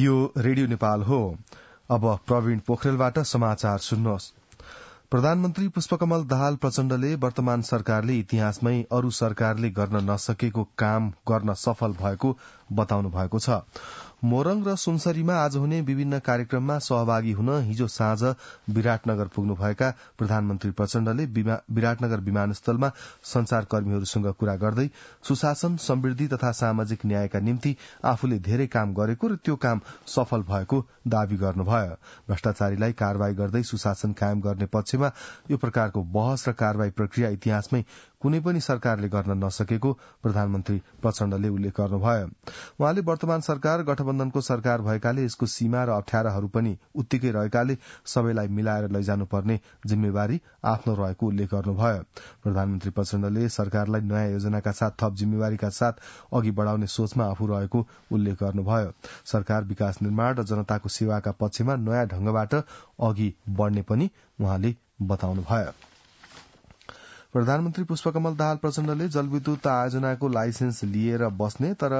यो रेडियो नेपाल हो अब प्रवीण पोखरेलबाट समाचार सुन्नुहोस् प्रधानमन्त्री पुष्पकमल दाहाल प्रचण्डले वर्तमान सरकारले इतिहासमै अरू सरकारले गर्न नसकेको काम गर्न सफल भएको बताउनु भएको छ मोरङ र सुनसरीमा आज हुने विभिन्न कार्यक्रममा सहभागी हुन हिजो साँझ विराटनगर पुग्नुभएका प्रधानमन्त्री प्रचण्डले विराटनगर विमानस्थलमा संचारकर्मीहरूसँग कुरा गर्दै सुशासन समृद्धि तथा सामाजिक न्यायका निम्ति आफूले धेरै काम गरेको र त्यो काम सफल भएको दावी गर्नुभयो भ्रष्टाचारीलाई कार्यवाही गर्दै सुशासन कायम गर्ने पक्ष यो प्रकारको बहस र कार्यवाही प्रक्रिया इतिहासमै कुनै पनि सरकारले गर्न नसकेको प्रधानमन्त्री प्रचण्डले उल्लेख गर्नुभयो उहाँले वर्तमान सरकार गठबन्धनको सरकार भएकाले यसको सीमा र अप्ठ्याराहरू पनि उत्तिकै रहेकाले सबैलाई मिलाएर लैजानुपर्ने जिम्मेवारी आफ्नो रहेको उल्लेख गर्नुभयो प्रधानमन्त्री प्रचण्डले सरकारलाई नयाँ योजनाका साथ थप जिम्मेवारीका साथ अघि बढ़ाउने सोचमा आफू रहेको उल्लेख गर्नुभयो सरकार विकास निर्माण र जनताको सेवाका पक्षमा नयाँ ढंगबाट अघि बढ़ने पनि उहाँले बताउनुभयो प्रधानमन्त्री पुष्पकमल दाहाल प्रचण्डले जलविद्युत आयोजनाको लाइसेन्स लिएर बस्ने तर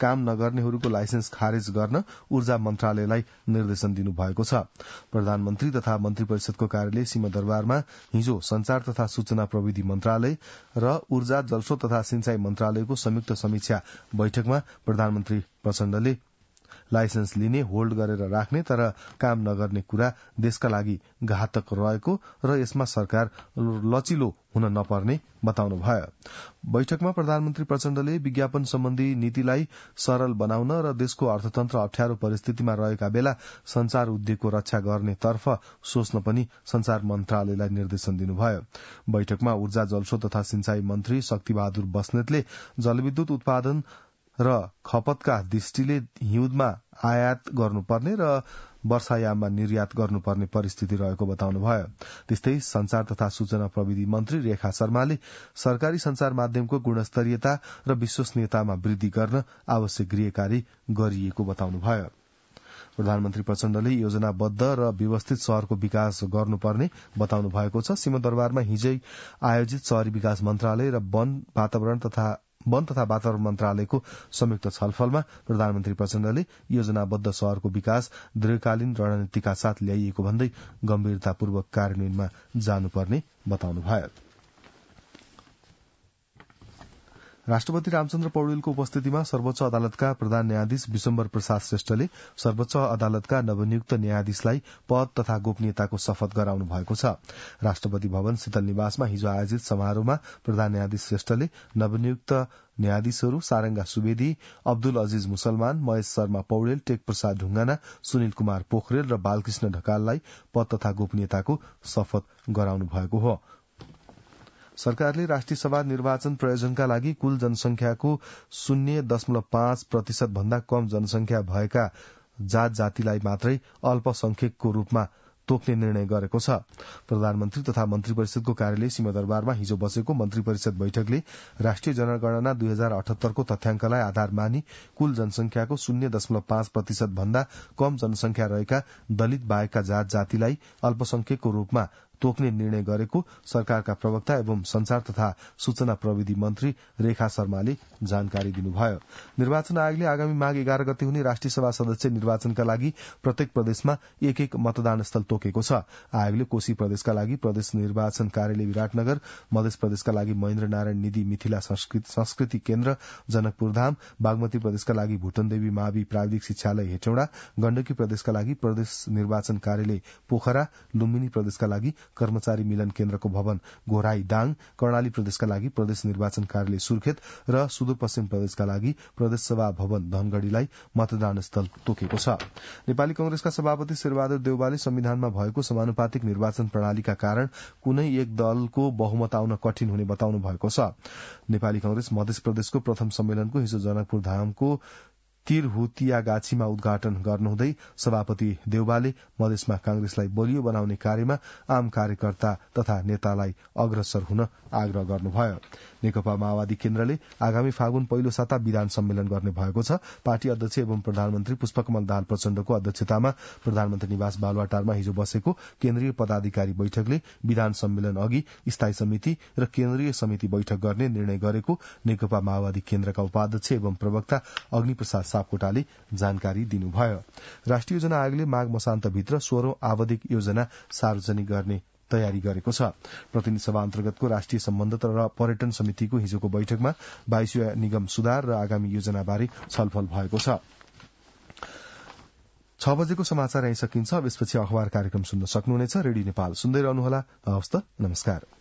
काम नगर्नेहरूको लाइसेन्स खारेज गर्न ऊर्जा मन्त्रालयलाई निर्देशन दिनुभएको छ प्रधानमन्त्री तथा मन्त्री परिषदको कार्यालय सिंहदरबारमा हिजो संचार तथा सूचना प्रविधि मन्त्रालय र ऊर्जा जलस्रोत तथा सिंचाई मन्त्रालयको संयुक्त समीक्षा बैठकमा प्रधानमन्त्री प्रचण्डले लाइसेन्स लिने होल्ड गरेर राख्ने तर काम नगर्ने कुरा देशका लागि घातक रहेको र यसमा सरकार लचिलो हुन नपर्ने बताउनुभयो बैठकमा प्रधानमन्त्री प्रचण्डले विज्ञापन सम्बन्धी नीतिलाई सरल बनाउन र देशको अर्थतन्त्र अप्ठ्यारो परिस्थितिमा रहेका बेला संचार उद्योगको रक्षा गर्नेतर्फ सोच्न पनि संचार मन्त्रालयलाई निर्देशन दिनुभयो बैठकमा ऊर्जा जलस्रोत तथा सिंचाई मन्त्री शक्तिबहादुर बस्नेतले जलविद्युत उत्पादन र खपतका दृष्टिले हिउँदमा आयात गर्नुपर्ने र वर्षायाममा निर्यात गर्नुपर्ने परिस्थिति रहेको बताउनुभयो त्यस्तै संचार तथा सूचना प्रविधि मन्त्री रेखा शर्माले सरकारी संचार माध्यमको गुणस्तरीयता र विश्वसनीयतामा वृद्धि गर्न आवश्यक गृह कार्य गरिएको बताउनुभयो प्रधानमन्त्री प्रचण्डले योजनाबद्ध र व्यवस्थित शहरको विकास गर्नुपर्ने बताउनु भएको छ सीमा दरबारमा हिजै आयोजित शहरी विकास मन्त्रालय र वन वातावरण तथा वन तथा वातावरण मन्त्रालयको संयुक्त छलफलमा प्रधानमन्त्री प्रचण्डले योजनाबद्ध शहरको विकास दीर्घकालीन रणनीतिका साथ ल्याइएको भन्दै गम्भीरतापूर्वक कार्यान्वयनमा जानुपर्ने बताउनुभयो राष्ट्रपति रामचन्द्र पौडेलको उपस्थितिमा सर्वोच्च अदालतका प्रधान न्यायाधीश विश्वम्बर प्रसाद श्रेष्ठले सर्वोच्च अदालतका नवनियुक्त न्यायाधीशलाई पद तथा गोपनीयताको शपथ गराउनु भएको छ राष्ट्रपति भवन शीतल निवासमा हिजो आयोजित समारोहमा प्रधान न्यायाधीश श्रेष्ठले नवनियुक्त न्यायाधीशहरू सारङ्गा सुवेदी अब्दुल अजिज मुसलमान महेश शर्मा पौडेल टेक प्रसाद ढुङ्गाना सुनिल कुमार पोखरेल र बालकृष्ण ढकाललाई पद तथा गोपनीयताको शपथ गराउनु भएको हो सरकारले राष्ट्रिय सभा निर्वाचन प्रयोजनका लागि कुल जनसंख्याको शून्य दशमलव पाँच प्रतिशत भन्दा कम जनसंख्या भएका जात जातिलाई मात्रै अल्पसंख्यकको रूपमा तोक्ने निर्णय गरेको छ प्रधानमन्त्री तथा मन्त्री परिषदको कार्यालय सिंहदरबारमा हिजो बसेको मन्त्री परिषद बैठकले राष्ट्रिय जनगणना दुई हजार अठहत्तरको तथ्याङ्कलाई आधार मानि कुल जनसंख्याको शून्य दशमलव पाँच प्रतिशत भन्दा कम जनसंख्या रहेका दलित बाहेकका जात जातिलाई अल्पसंख्यकको रूपमा तोक्ने निर्णय गरेको सरकारका प्रवक्ता एवं संचार तथा सूचना प्रविधि मन्त्री रेखा शर्माले जानकारी दिनुभयो निर्वाचन आयोगले आगामी माघ एघार गते हुने राष्ट्रिय सभा सदस्य निर्वाचनका लागि प्रत्येक प्रदेशमा एक एक मतदान स्थल तोकेको छ आयोगले कोशी प्रदेशका लागि प्रदेश निर्वाचन कार्यालय विराटनगर मध्य प्रदेशका लागि महेन्द्र नारायण निधि मिथिला संस्कृति केन्द्र जनकपुरधाम बागमती प्रदेशका लागि भूटनदेवी मावि प्राविधिक शिक्षालय हेटौँडा गण्डकी प्रदेशका लागि प्रदेश निर्वाचन कार्यालय पोखरा लुम्बिनी प्रदेशका लागि कर्मचारी मिलन केन्द्रको भवन घोराई दाङ कर्णाली प्रदेशका लागि प्रदेश निर्वाचन कार्यालय सुर्खेत र सुदूरपश्चिम प्रदेशका लागि प्रदेशसभा भवन धनगढ़ीलाई मतदान स्थल तोकेको छ नेपाली कंग्रेसका सभापति शेरबहादुर देउवाले संविधानमा भएको समानुपातिक निर्वाचन प्रणालीका कारण कुनै एक दलको बहुमत आउन कठिन हुने बताउनु भएको छ नेपाली कंग्रेस मध्य प्रदेशको प्रथम सम्मेलनको हिजो जनकपुर धामको तिरहुतिया गाछीमा उद्घाटन गर्नुहुँदै सभापति देउबाले मधेसमा कांग्रेसलाई बलियो बनाउने कार्यमा आम कार्यकर्ता तथा नेतालाई अग्रसर हुन आग्रह गर्नुभयो नेकपा माओवादी केन्द्रले आगामी फागुन पहिलो साता विधान सम्मेलन गर्ने भएको छ पार्टी अध्यक्ष एवं प्रधानमन्त्री पुष्पकमल दाहाल प्रचण्डको अध्यक्षतामा प्रधानमन्त्री निवास बालुवाटारमा हिजो बसेको केन्द्रीय पदाधिकारी बैठकले विधान सम्मेलन अघि स्थायी समिति र केन्द्रीय समिति बैठक गर्ने निर्णय गरेको नेकपा माओवादी केन्द्रका उपाध्यक्ष एवं प्रवक्ता अग्निप्रसाद सापकोटाले जानकारी दिनुभयो राष्ट्रिय योजना आयोगले माघ मसान्तभित्र सोह्रौं आवधिक योजना सार्वजनिक गर्ने तयारी गरेको छ प्रतिनिधि सभा अन्तर्गतको राष्ट्रिय सम्बन्ध र पर्यटन समितिको हिजोको बैठकमा वायुसेवा निगम सुधार र आगामी योजनाबारे छलफल भएको छ छ बजेको समाचार यहीँ सकिन्छ यसपछि अखबार कार्यक्रम सुन्न सक्नुहुनेछ रेडियो नेपाल सुन्दै रहनुहोला नमस्कार